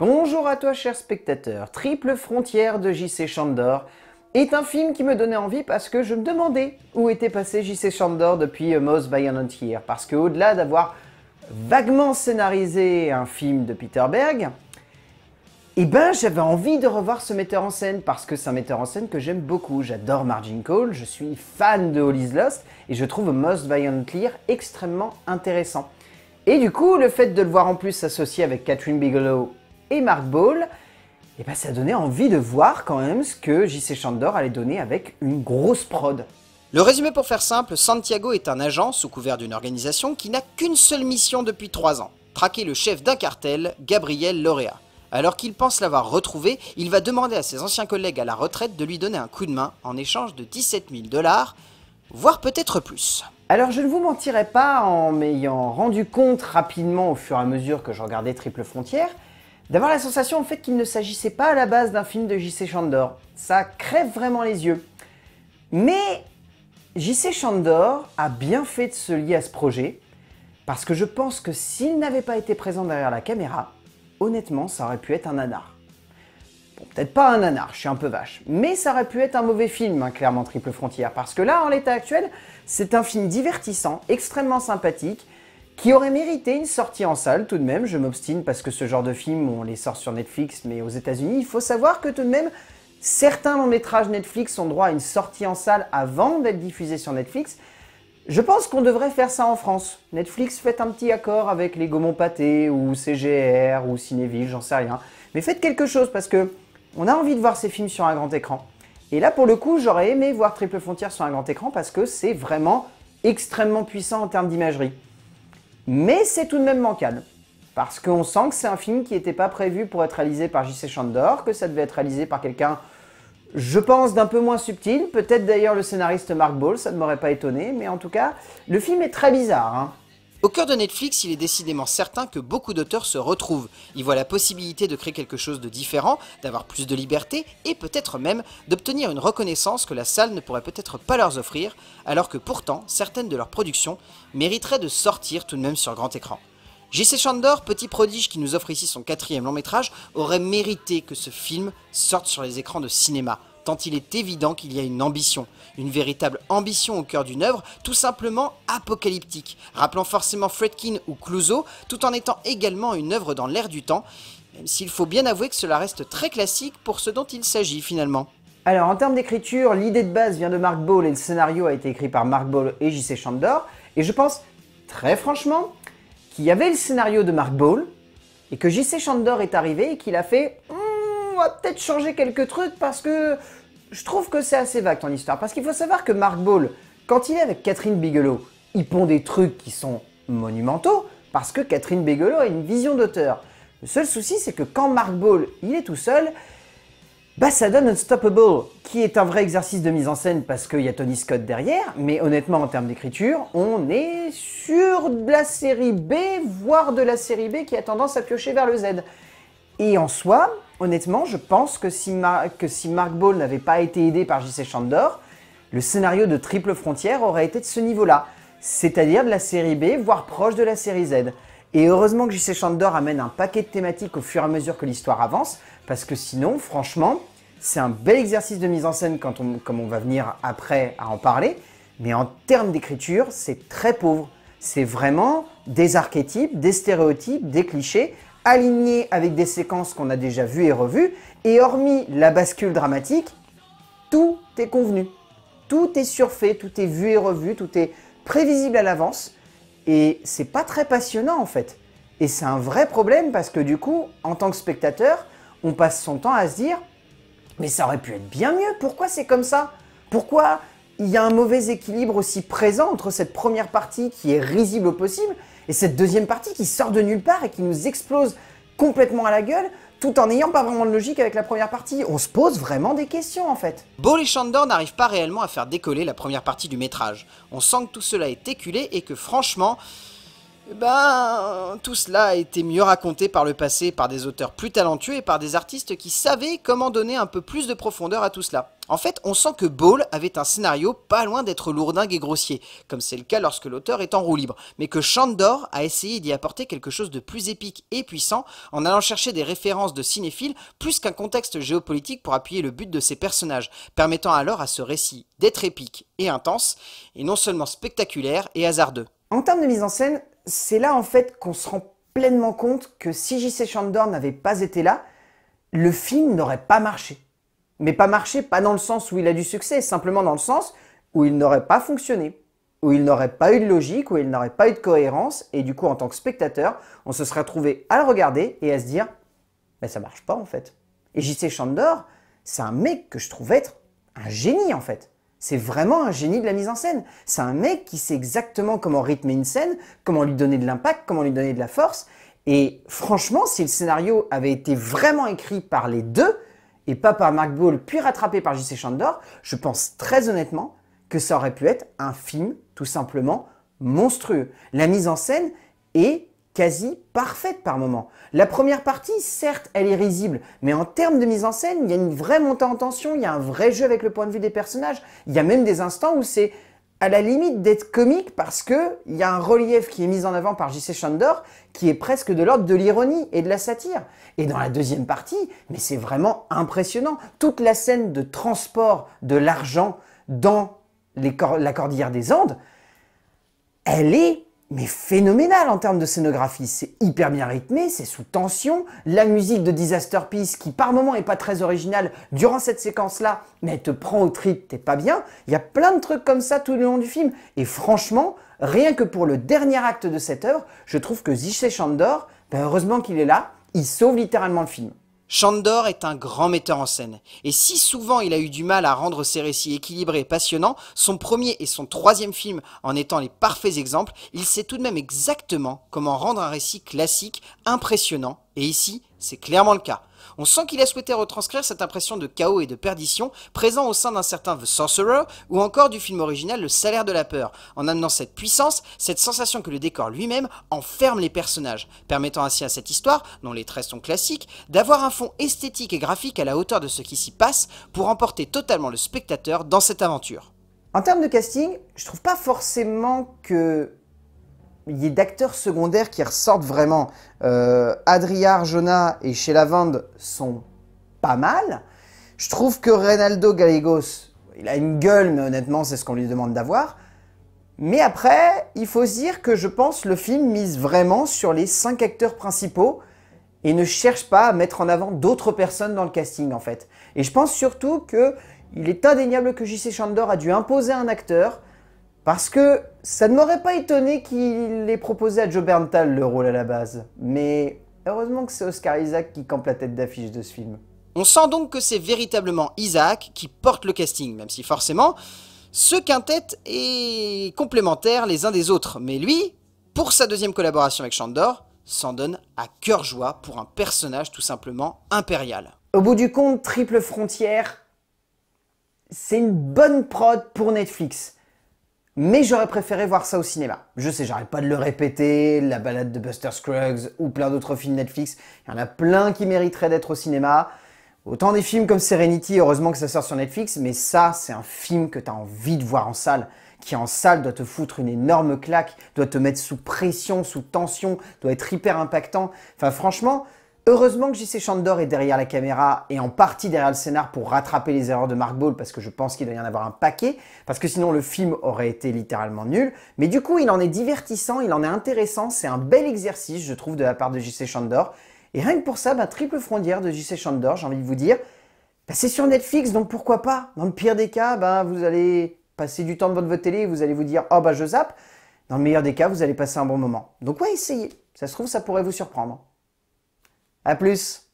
Bonjour à toi cher spectateur, Triple Frontière de JC Chandor est un film qui me donnait envie parce que je me demandais où était passé JC Chandor depuis euh, Most Violent an parce que au-delà d'avoir vaguement scénarisé un film de Peter Berg, eh ben j'avais envie de revoir ce metteur en scène parce que c'est un metteur en scène que j'aime beaucoup. J'adore Margin Cole. je suis fan de All Is Lost et je trouve Most Clear extrêmement intéressant. Et du coup, le fait de le voir en plus s'associer avec Catherine Bigelow et Mark Ball, et eh ben ça donnait envie de voir quand même ce que JC Chandor allait donner avec une grosse prod. Le résumé pour faire simple, Santiago est un agent sous couvert d'une organisation qui n'a qu'une seule mission depuis 3 ans, traquer le chef d'un cartel, Gabriel Lauréat. Alors qu'il pense l'avoir retrouvé, il va demander à ses anciens collègues à la retraite de lui donner un coup de main en échange de 17 000 dollars, voire peut-être plus. Alors je ne vous mentirai pas en m'ayant rendu compte rapidement au fur et à mesure que je regardais Triple Frontière, D'avoir la sensation en fait qu'il ne s'agissait pas à la base d'un film de J.C. Chandor. Ça crève vraiment les yeux. Mais J.C. Chandor a bien fait de se lier à ce projet, parce que je pense que s'il n'avait pas été présent derrière la caméra, honnêtement, ça aurait pu être un nanar. Bon, peut-être pas un nanar, je suis un peu vache, mais ça aurait pu être un mauvais film, hein, clairement Triple Frontière, parce que là, en l'état actuel, c'est un film divertissant, extrêmement sympathique, qui aurait mérité une sortie en salle tout de même. Je m'obstine parce que ce genre de film, on les sort sur Netflix, mais aux États-Unis, il faut savoir que tout de même, certains longs métrages Netflix ont droit à une sortie en salle avant d'être diffusés sur Netflix. Je pense qu'on devrait faire ça en France. Netflix, faites un petit accord avec les Gaumont Pâté ou CGR ou Cinéville, j'en sais rien. Mais faites quelque chose parce que on a envie de voir ces films sur un grand écran. Et là, pour le coup, j'aurais aimé voir Triple Frontière sur un grand écran parce que c'est vraiment extrêmement puissant en termes d'imagerie mais c'est tout de même manquable. Parce qu'on sent que c'est un film qui n'était pas prévu pour être réalisé par J.C. Chandor, que ça devait être réalisé par quelqu'un, je pense, d'un peu moins subtil. Peut-être d'ailleurs le scénariste Mark Ball, ça ne m'aurait pas étonné, mais en tout cas, le film est très bizarre. Hein. Au cœur de Netflix, il est décidément certain que beaucoup d'auteurs se retrouvent. Ils voient la possibilité de créer quelque chose de différent, d'avoir plus de liberté et peut-être même d'obtenir une reconnaissance que la salle ne pourrait peut-être pas leur offrir, alors que pourtant certaines de leurs productions mériteraient de sortir tout de même sur grand écran. J.C. Chandor, petit prodige qui nous offre ici son quatrième long métrage, aurait mérité que ce film sorte sur les écrans de cinéma il est évident qu'il y a une ambition, une véritable ambition au cœur d'une œuvre tout simplement apocalyptique, rappelant forcément Fredkin ou Clouseau, tout en étant également une œuvre dans l'air du temps, même s'il faut bien avouer que cela reste très classique pour ce dont il s'agit finalement. Alors en termes d'écriture, l'idée de base vient de Mark Ball et le scénario a été écrit par Mark Ball et J.C. Chandor, et je pense très franchement qu'il y avait le scénario de Mark Ball, et que J.C. Chandor est arrivé et qu'il a fait hum, on va peut-être changer quelques trucs parce que je trouve que c'est assez vague ton histoire, parce qu'il faut savoir que Mark Ball, quand il est avec Catherine Bigelow, il pond des trucs qui sont monumentaux, parce que Catherine Bigelow a une vision d'auteur. Le seul souci, c'est que quand Mark Ball, il est tout seul, bah ça donne Unstoppable, qui est un vrai exercice de mise en scène parce qu'il y a Tony Scott derrière, mais honnêtement, en termes d'écriture, on est sur de la série B, voire de la série B qui a tendance à piocher vers le Z. Et en soi, honnêtement, je pense que si, Mark Ball n'avait pas été aidé par J.C. Chandor, le scénario de Triple Frontière aurait été de ce niveau-là, c'est-à-dire de la série B, voire proche de la série Z. Et heureusement que J.C. Chandor amène un paquet de thématiques au fur et à mesure que l'histoire avance, parce que sinon, franchement, c'est un bel exercice de mise en scène comme on va venir après à en parler, mais en termes d'écriture, c'est très pauvre. C'est vraiment des archétypes, des stéréotypes, des clichés, aligné avec des séquences qu'on a déjà vues et revues, et hormis la bascule dramatique, tout est convenu. Tout est surfait, tout est vu et revu, tout est prévisible à l'avance, et c'est pas très passionnant en fait. Et c'est un vrai problème parce que du coup, en tant que spectateur, on passe son temps à se dire mais ça aurait pu être bien mieux, pourquoi c'est comme ça Pourquoi il y a un mauvais équilibre aussi présent entre cette première partie qui est risible au possible et cette deuxième partie qui sort de nulle part et qui nous explose complètement à la gueule, tout en n'ayant pas vraiment de logique avec la première partie. On se pose vraiment des questions en fait. Beau et Chandor n'arrivent pas réellement à faire décoller la première partie du métrage. On sent que tout cela est éculé et que franchement, eh ben, tout cela a été mieux raconté par le passé par des auteurs plus talentueux et par des artistes qui savaient comment donner un peu plus de profondeur à tout cela. En fait, on sent que Ball avait un scénario pas loin d'être lourdingue et grossier, comme c'est le cas lorsque l'auteur est en roue libre, mais que Chandor a essayé d'y apporter quelque chose de plus épique et puissant en allant chercher des références de cinéphiles plus qu'un contexte géopolitique pour appuyer le but de ses personnages, permettant alors à ce récit d'être épique et intense, et non seulement spectaculaire et hasardeux. En termes de mise en scène, c'est là en fait qu'on se rend pleinement compte que si J.C. Chandor n'avait pas été là, le film n'aurait pas marché. Mais pas marché, pas dans le sens où il a du succès, simplement dans le sens où il n'aurait pas fonctionné, où il n'aurait pas eu de logique, où il n'aurait pas eu de cohérence, et du coup, en tant que spectateur, on se serait trouvé à le regarder et à se dire, mais ça marche pas en fait. Et J.C. Chandor, c'est un mec que je trouve être un génie en fait. C'est vraiment un génie de la mise en scène. C'est un mec qui sait exactement comment rythmer une scène, comment lui donner de l'impact, comment lui donner de la force. Et franchement, si le scénario avait été vraiment écrit par les deux, et pas par Mark Ball, puis rattrapé par J.C. Chandor, je pense très honnêtement que ça aurait pu être un film tout simplement monstrueux. La mise en scène est quasi parfaite par moment. La première partie, certes, elle est risible, mais en termes de mise en scène, il y a une vraie montée en tension, il y a un vrai jeu avec le point de vue des personnages, il y a même des instants où c'est à la limite d'être comique parce que il y a un relief qui est mis en avant par J.C. Chandor qui est presque de l'ordre de l'ironie et de la satire. Et dans la deuxième partie, mais c'est vraiment impressionnant, toute la scène de transport de l'argent dans la cordillère des Andes, elle est mais phénoménal en termes de scénographie. C'est hyper bien rythmé, c'est sous tension. La musique de Disaster Peace, qui par moment est pas très originale, durant cette séquence-là, mais elle te prend au trip, t'es pas bien. Il y a plein de trucs comme ça tout le long du film. Et franchement, rien que pour le dernier acte de cette œuvre, je trouve que Zishe Chandor, ben, heureusement qu'il est là, il sauve littéralement le film. Chandor est un grand metteur en scène, et si souvent il a eu du mal à rendre ses récits équilibrés et passionnants, son premier et son troisième film en étant les parfaits exemples, il sait tout de même exactement comment rendre un récit classique impressionnant, et ici c'est clairement le cas. On sent qu'il a souhaité retranscrire cette impression de chaos et de perdition présent au sein d'un certain The Sorcerer ou encore du film original Le salaire de la peur, en amenant cette puissance, cette sensation que le décor lui-même enferme les personnages, permettant ainsi à cette histoire, dont les traits sont classiques, d'avoir un fond esthétique et graphique à la hauteur de ce qui s'y passe pour emporter totalement le spectateur dans cette aventure. En termes de casting, je trouve pas forcément que il y ait d'acteurs secondaires qui ressortent vraiment. Euh, Adria Arjona et Chez Lavande sont pas mal. Je trouve que Reynaldo Gallegos, il a une gueule, mais honnêtement, c'est ce qu'on lui demande d'avoir. Mais après, il faut se dire que je pense le film mise vraiment sur les cinq acteurs principaux et ne cherche pas à mettre en avant d'autres personnes dans le casting en fait. Et je pense surtout qu'il est indéniable que J.C. Chandor a dû imposer un acteur parce que ça ne m'aurait pas étonné qu'il ait proposé à Joe Berntal le rôle à la base. Mais heureusement que c'est Oscar Isaac qui campe la tête d'affiche de ce film. On sent donc que c'est véritablement Isaac qui porte le casting, même si forcément, ce quintet est complémentaire les uns des autres. Mais lui, pour sa deuxième collaboration avec Chandor, s'en donne à cœur joie pour un personnage tout simplement impérial. Au bout du compte, Triple Frontière, c'est une bonne prod pour Netflix. Mais j'aurais préféré voir ça au cinéma. Je sais, j'arrête pas de le répéter, La balade de Buster Scruggs ou plein d'autres films Netflix. Il y en a plein qui mériteraient d'être au cinéma. Autant des films comme Serenity, heureusement que ça sort sur Netflix, mais ça, c'est un film que t'as envie de voir en salle. Qui en salle doit te foutre une énorme claque, doit te mettre sous pression, sous tension, doit être hyper impactant. Enfin, franchement, Heureusement que JC Chandor est derrière la caméra et en partie derrière le scénar pour rattraper les erreurs de Mark Ball parce que je pense qu'il doit y en avoir un paquet parce que sinon le film aurait été littéralement nul. Mais du coup, il en est divertissant, il en est intéressant, c'est un bel exercice je trouve de la part de JC Chandor. Et rien que pour ça, ben triple frontière de JC Chandor, j'ai envie de vous dire, bah, c'est sur Netflix donc pourquoi pas. Dans le pire des cas, ben vous allez passer du temps devant votre télé et vous allez vous dire oh bah je zappe. Dans le meilleur des cas, vous allez passer un bon moment. Donc ouais, essayez. Ça se trouve, ça pourrait vous surprendre. A plus